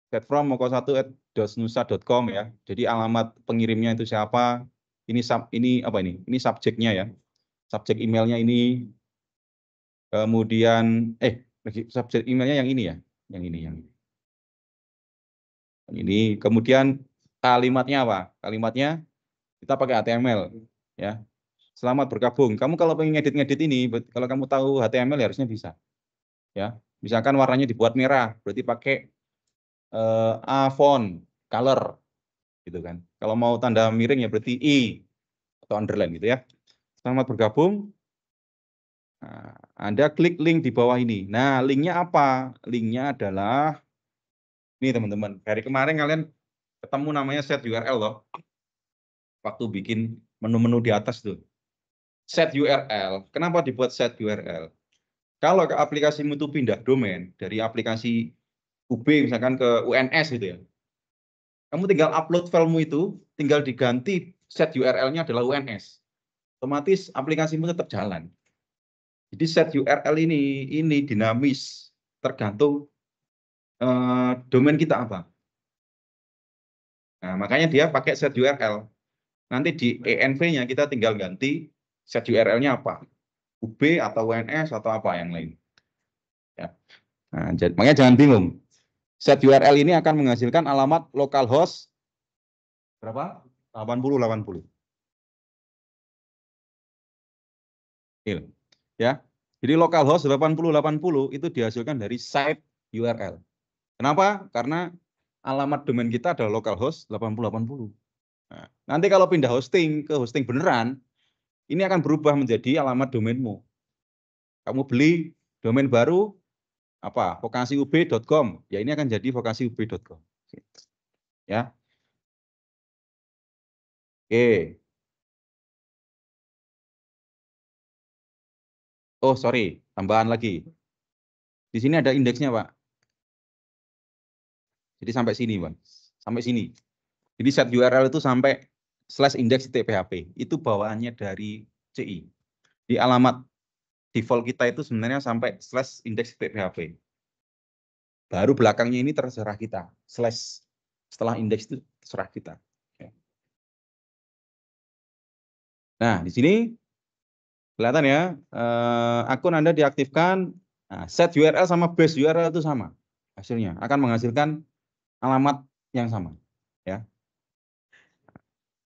set from moko 1 at dosnusa.com ya. Jadi alamat pengirimnya itu siapa? Ini sub ini apa ini? Ini subjeknya ya. Subjek emailnya ini. Kemudian eh subjek emailnya yang ini ya, yang ini yang ini. Yang ini kemudian kalimatnya apa? Kalimatnya kita pakai HTML ya. Selamat bergabung. Kamu kalau pengen ngedit-ngedit ini, kalau kamu tahu HTML ya harusnya bisa. Ya, misalkan warnanya dibuat merah, berarti pakai uh, eh, A font color gitu kan. Kalau mau tanda miring ya berarti I atau underline gitu ya. Selamat bergabung. Nah, Anda klik link di bawah ini. Nah, linknya apa? Linknya adalah ini teman-teman. Hari kemarin kalian ketemu namanya set URL loh. Waktu bikin menu-menu di atas tuh. Set URL. Kenapa dibuat set URL? Kalau ke aplikasi itu pindah domain dari aplikasi UB misalkan ke UNS gitu ya. Kamu tinggal upload filemu itu, tinggal diganti set URL-nya adalah UNS. Otomatis aplikasimu tetap jalan. Jadi set URL ini ini dinamis tergantung uh, domain kita apa. Nah, makanya dia pakai set URL. Nanti di ENV-nya kita tinggal ganti set URL-nya apa? UB atau WNS atau apa yang lain. Ya. Nah, makanya jangan bingung. Set URL ini akan menghasilkan alamat localhost berapa? 8080. 80. Iya. Ya. Jadi localhost 8080 itu dihasilkan dari site URL. Kenapa? Karena alamat domain kita adalah localhost 8080. Nah, nanti kalau pindah hosting ke hosting beneran, ini akan berubah menjadi alamat domainmu. Kamu beli domain baru apa vokasiub.com ya ini akan jadi vokasiub.com ya oke oh sorry tambahan lagi di sini ada indeksnya pak jadi sampai sini, Bang. Sampai sini. Jadi set URL itu sampai slash index TPHP. Itu bawaannya dari CI. Di alamat default kita itu sebenarnya sampai slash index TPHP. Baru belakangnya ini terserah kita. Slash setelah index itu terserah kita. Ya. Nah, di sini kelihatan ya, eh, akun Anda diaktifkan, nah, set URL sama base URL itu sama hasilnya. Akan menghasilkan alamat yang sama ya.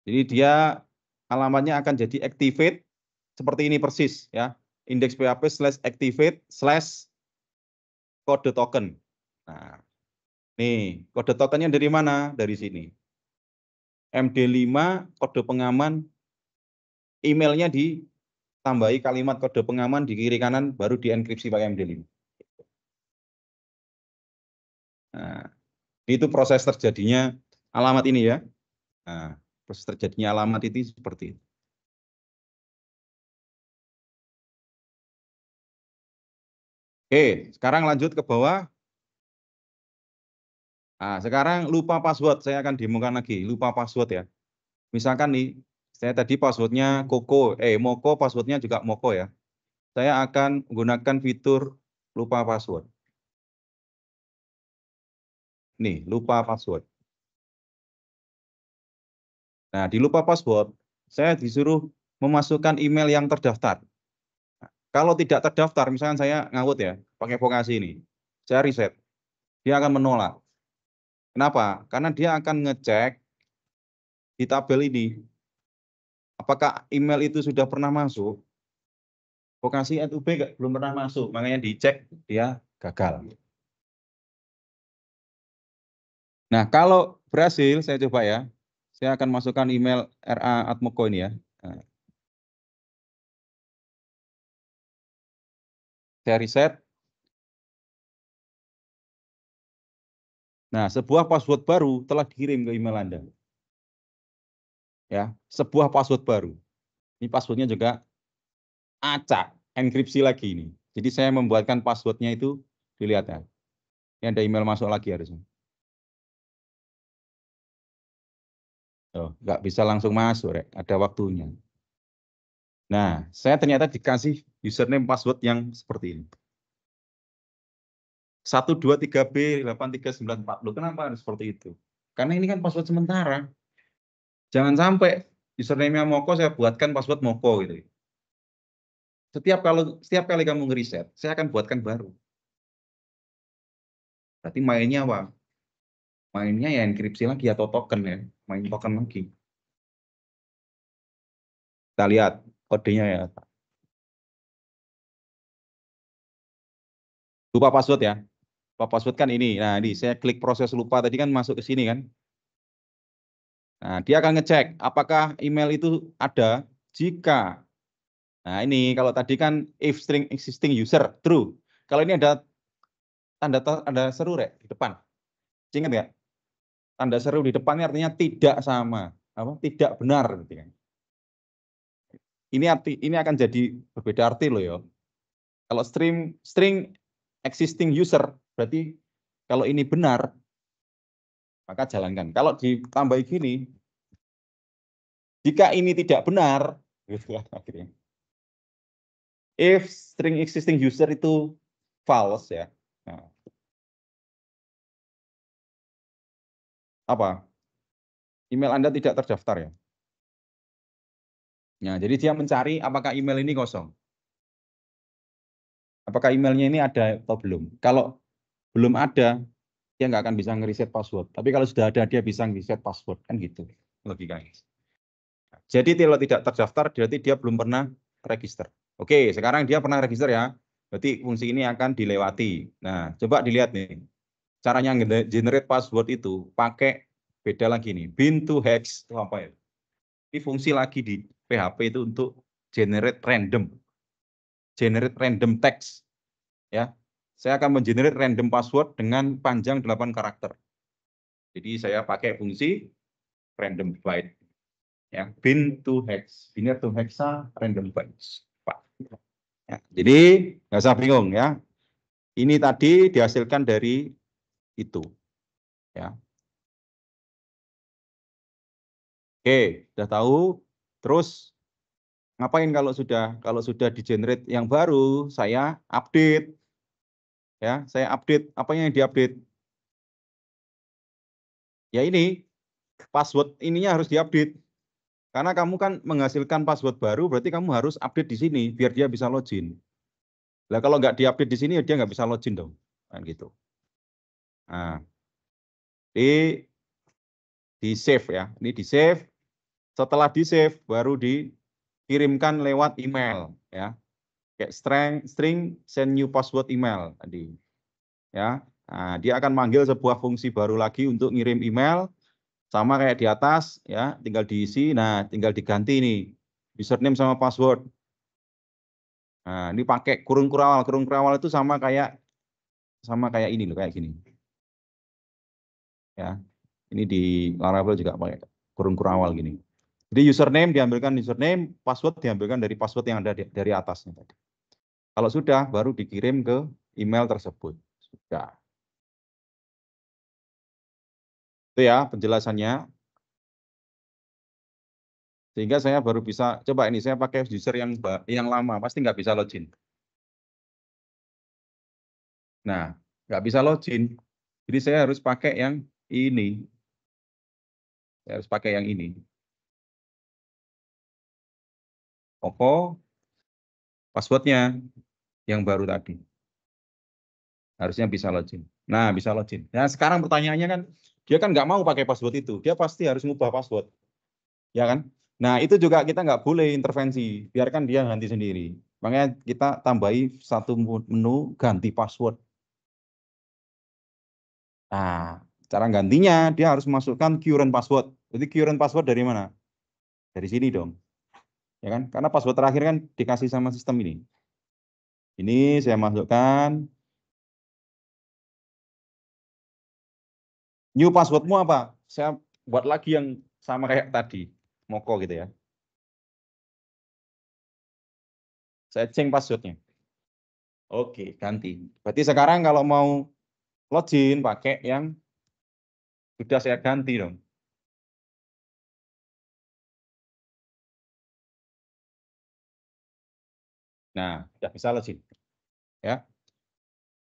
Jadi dia alamatnya akan jadi activate seperti ini persis ya. Index PHP slash activate slash kode token. Nah, nih kode tokennya dari mana? Dari sini. MD5 kode pengaman emailnya ditambahi kalimat kode pengaman di kiri kanan baru dienkripsi pakai MD5. Nah, itu proses terjadinya alamat ini ya. Nah, proses terjadinya alamat itu seperti itu. Oke, sekarang lanjut ke bawah. Nah, sekarang lupa password, saya akan demokan lagi, lupa password ya. Misalkan nih, saya tadi passwordnya Koko, eh Moko, passwordnya juga Moko ya. Saya akan menggunakan fitur lupa password. Nih, lupa password. Nah, di lupa password, saya disuruh memasukkan email yang terdaftar. kalau tidak terdaftar, misalnya saya ngawut ya, pakai vokasi ini, saya reset, dia akan menolak. Kenapa? Karena dia akan ngecek di tabel ini, apakah email itu sudah pernah masuk? Vokasi NUB belum pernah masuk, makanya dicek dia gagal. Nah, kalau berhasil, saya coba ya. Saya akan masukkan email RA Atmoko ini ya. Nah. Saya reset. Nah, sebuah password baru telah dikirim ke email Anda. Ya, sebuah password baru. Ini passwordnya juga acak, enkripsi lagi ini. Jadi saya membuatkan passwordnya itu dilihat ya. Ini ada email masuk lagi harusnya. Loh, nggak bisa langsung masuk, Rek. Ada waktunya. Nah, saya ternyata dikasih username password yang seperti ini. 123B8394. Loh, kenapa harus seperti itu? Karena ini kan password sementara. Jangan sampai username-nya Moko saya buatkan password Moko gitu. Setiap kalau setiap kali kamu ngeriset, saya akan buatkan baru. Berarti mainnya apa? mainnya ya enkripsi lagi atau token ya main token lagi kita lihat kodenya ya lupa password ya lupa password kan ini nah ini saya klik proses lupa tadi kan masuk ke sini kan nah dia akan ngecek apakah email itu ada jika nah ini kalau tadi kan if string existing user true kalau ini ada tanda ada seru rek di depan ingat ya tanda seru di depannya artinya tidak sama, apa tidak benar gitu kan. Ini arti ini akan jadi berbeda arti loh ya. Kalau string string existing user berarti kalau ini benar maka jalankan. Kalau ditambahi gini jika ini tidak benar gitu lah kan, akhirnya. If string existing user itu false ya. Nah, apa email Anda tidak terdaftar ya. Nah, jadi dia mencari apakah email ini kosong. Apakah emailnya ini ada atau belum. Kalau belum ada, dia nggak akan bisa ngeriset password. Tapi kalau sudah ada, dia bisa ngeriset password. Kan gitu logikanya. Jadi kalau tidak terdaftar, berarti dia belum pernah register. Oke, sekarang dia pernah register ya. Berarti fungsi ini akan dilewati. Nah, coba dilihat nih caranya generate password itu pakai beda lagi nih bin to hex itu apa ya ini fungsi lagi di PHP itu untuk generate random generate random text ya saya akan mengenerate random password dengan panjang 8 karakter jadi saya pakai fungsi random byte ya bin to hex bin to hexa random bytes ya, jadi nggak usah bingung ya ini tadi dihasilkan dari itu. Ya. Oke, sudah tahu. Terus ngapain kalau sudah kalau sudah di generate yang baru, saya update. Ya, saya update apa yang diupdate? Ya ini password ininya harus diupdate. Karena kamu kan menghasilkan password baru, berarti kamu harus update di sini biar dia bisa login. Lah kalau nggak diupdate di sini, ya dia nggak bisa login dong, kan gitu. Nah, di di save ya. Ini di save. Setelah di save baru dikirimkan lewat email ya. Kayak string string send new password email tadi. Ya. Nah, dia akan manggil sebuah fungsi baru lagi untuk ngirim email sama kayak di atas ya, tinggal diisi. Nah, tinggal diganti nih username sama password. Nah, ini pakai kurung kurawal. Kurung kurawal itu sama kayak sama kayak ini loh, kayak gini ya ini di Laravel juga pakai kurung kurung awal gini jadi username diambilkan username password diambilkan dari password yang ada di, dari atasnya tadi kalau sudah baru dikirim ke email tersebut sudah itu ya penjelasannya sehingga saya baru bisa coba ini saya pakai user yang yang lama pasti nggak bisa login nah nggak bisa login jadi saya harus pakai yang ini. Saya harus pakai yang ini. Oppo passwordnya yang baru tadi. Harusnya bisa login. Nah, bisa login. Nah, sekarang pertanyaannya kan, dia kan nggak mau pakai password itu. Dia pasti harus ngubah password. Ya kan? Nah, itu juga kita nggak boleh intervensi. Biarkan dia ganti sendiri. Makanya kita tambahi satu menu ganti password. Nah, Cara gantinya dia harus memasukkan current password. Jadi current password dari mana? Dari sini dong. Ya kan? Karena password terakhir kan dikasih sama sistem ini. Ini saya masukkan new passwordmu apa? Saya buat lagi yang sama kayak tadi, moko gitu ya. Saya change passwordnya. Oke, ganti. Berarti sekarang kalau mau login pakai yang sudah saya ganti dong. Nah, sudah bisa lagi. Ya.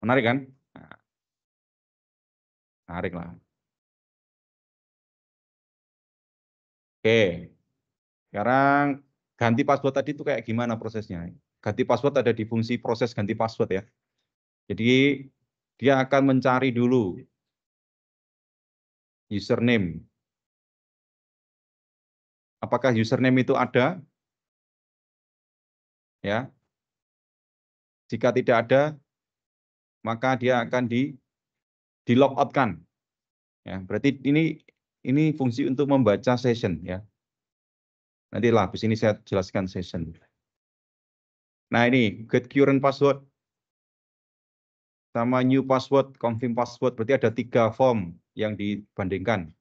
Menarik kan? Menarik lah. Oke. Sekarang ganti password tadi itu kayak gimana prosesnya? Ganti password ada di fungsi proses ganti password ya. Jadi dia akan mencari dulu username. Apakah username itu ada? Ya. Jika tidak ada, maka dia akan di di logout kan. Ya, berarti ini ini fungsi untuk membaca session ya. Nanti lah, habis ini saya jelaskan session. Nah, ini get current password sama new password, confirm password. Berarti ada tiga form yang dibandingkan.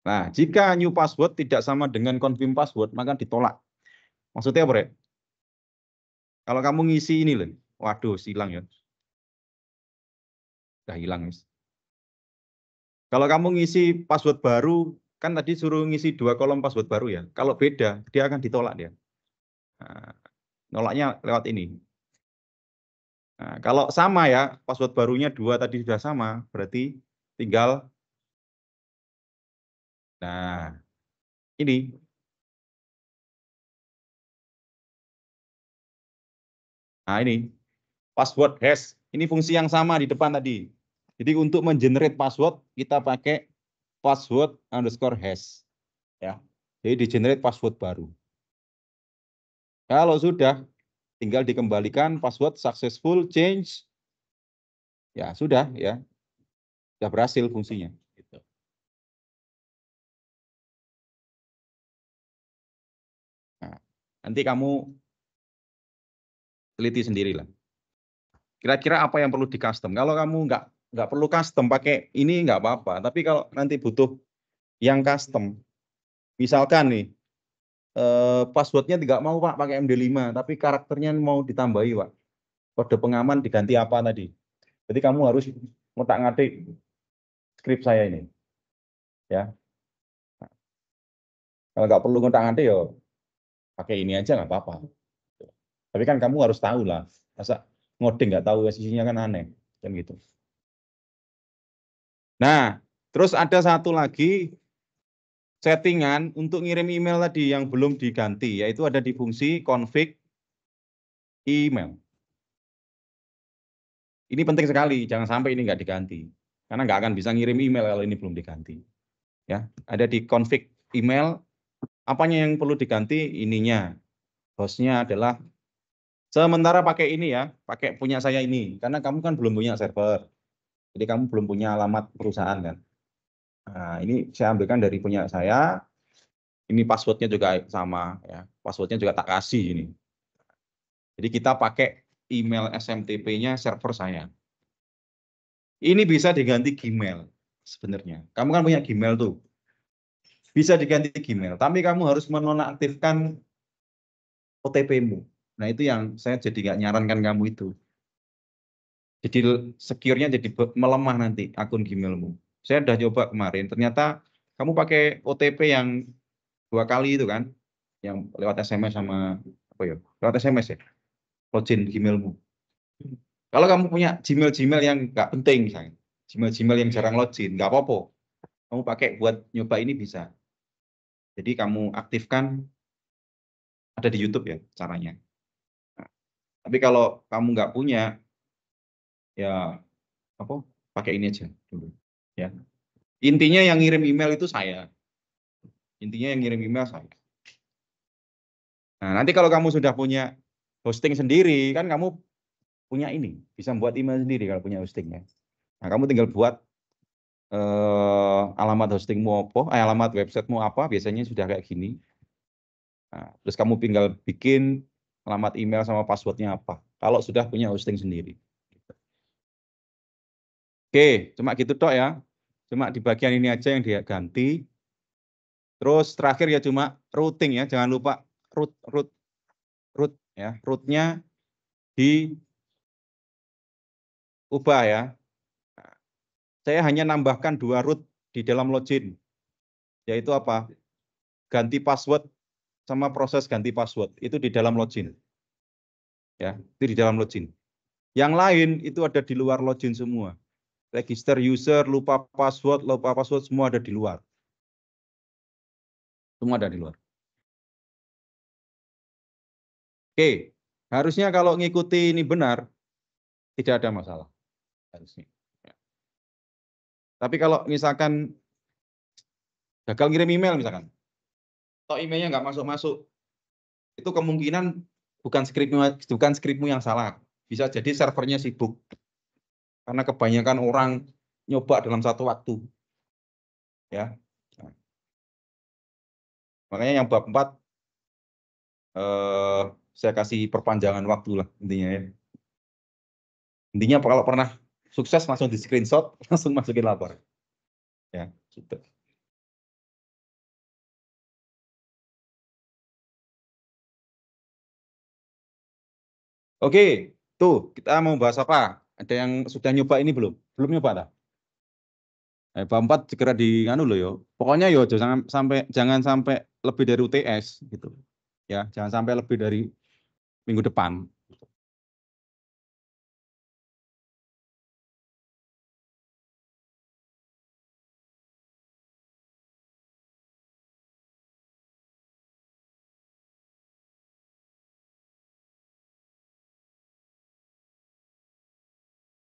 Nah, jika new password tidak sama dengan confirm password, maka ditolak. Maksudnya apa, Rek? Kalau kamu ngisi ini, loh. Waduh, silang ya. Udah hilang, mis. Kalau kamu ngisi password baru, kan tadi suruh ngisi dua kolom password baru ya. Kalau beda, dia akan ditolak dia. Nah, nolaknya lewat ini. Nah, kalau sama ya, password barunya dua tadi sudah sama, berarti tinggal nah ini Nah, ini password hash. Ini fungsi yang sama di depan tadi. Jadi untuk mengenerate password kita pakai password underscore hash. Ya. Jadi di generate password baru. Kalau sudah tinggal dikembalikan password successful change. Ya, sudah ya. Sudah berhasil fungsinya. Gitu. Nah, nanti kamu teliti sendirilah. Kira-kira apa yang perlu di custom? Kalau kamu nggak nggak perlu custom pakai ini nggak apa-apa. Tapi kalau nanti butuh yang custom, misalkan nih eh, passwordnya tidak mau pak pakai MD5 tapi karakternya mau ditambahi pak kode pengaman diganti apa tadi jadi kamu harus ngotak ngatik skrip saya ini ya kalau nggak perlu ngotak ngatik ya pakai ini aja nggak apa-apa tapi kan kamu harus tahu lah masa ngoding nggak tahu sisinya kan aneh kan gitu nah terus ada satu lagi settingan untuk ngirim email tadi yang belum diganti yaitu ada di fungsi config email. Ini penting sekali, jangan sampai ini nggak diganti karena nggak akan bisa ngirim email kalau ini belum diganti. Ya, ada di config email apanya yang perlu diganti ininya. Hostnya adalah sementara pakai ini ya, pakai punya saya ini karena kamu kan belum punya server. Jadi kamu belum punya alamat perusahaan kan. Nah, ini saya ambilkan dari punya saya. Ini passwordnya juga sama, ya. Passwordnya juga tak kasih ini. Jadi kita pakai email SMTP-nya server saya. Ini bisa diganti Gmail sebenarnya. Kamu kan punya Gmail tuh. Bisa diganti Gmail, tapi kamu harus menonaktifkan OTP-mu. Nah, itu yang saya jadi nggak nyarankan kamu itu. Jadi secure-nya jadi melemah nanti akun Gmailmu saya sudah coba kemarin ternyata kamu pakai OTP yang dua kali itu kan yang lewat SMS sama apa ya lewat SMS ya login Gmailmu kalau kamu punya Gmail Gmail yang nggak penting misalnya Gmail Gmail yang jarang login nggak apa-apa kamu pakai buat nyoba ini bisa jadi kamu aktifkan ada di YouTube ya caranya nah, tapi kalau kamu nggak punya ya apa pakai ini aja dulu Ya. Intinya yang ngirim email itu saya. Intinya yang ngirim email saya. Nah, nanti kalau kamu sudah punya hosting sendiri, kan kamu punya ini, bisa buat email sendiri kalau punya hosting ya Nah, kamu tinggal buat eh, alamat hostingmu apa, eh, alamat websitemu apa, biasanya sudah kayak gini. Nah, terus kamu tinggal bikin alamat email sama passwordnya apa. Kalau sudah punya hosting sendiri. Oke, cuma gitu toh ya. Cuma di bagian ini aja yang dia ganti. Terus terakhir ya cuma routing ya, jangan lupa root root root ya, rootnya di ubah ya. Saya hanya nambahkan dua root di dalam login, yaitu apa? Ganti password sama proses ganti password itu di dalam login. Ya, itu di dalam login. Yang lain itu ada di luar login semua register user, lupa password, lupa password semua ada di luar. Semua ada di luar. Oke, harusnya kalau ngikuti ini benar tidak ada masalah harusnya. Ya. Tapi kalau misalkan gagal ngirim email misalkan, atau emailnya nggak masuk-masuk, itu kemungkinan bukan skripmu bukan skripmu yang salah, bisa jadi servernya sibuk karena kebanyakan orang nyoba dalam satu waktu. Ya. Makanya yang bab 4 eh, saya kasih perpanjangan waktu lah intinya ya. Intinya kalau pernah sukses langsung di screenshot, langsung masukin lapor. Ya, gitu. Oke, tuh kita mau bahas apa? Ada yang sudah nyoba ini belum? Belum nyoba tak? Eh, empat segera di nganu loh yo. Pokoknya yo jangan sampai jangan sampai lebih dari UTS gitu. Ya, jangan sampai lebih dari minggu depan.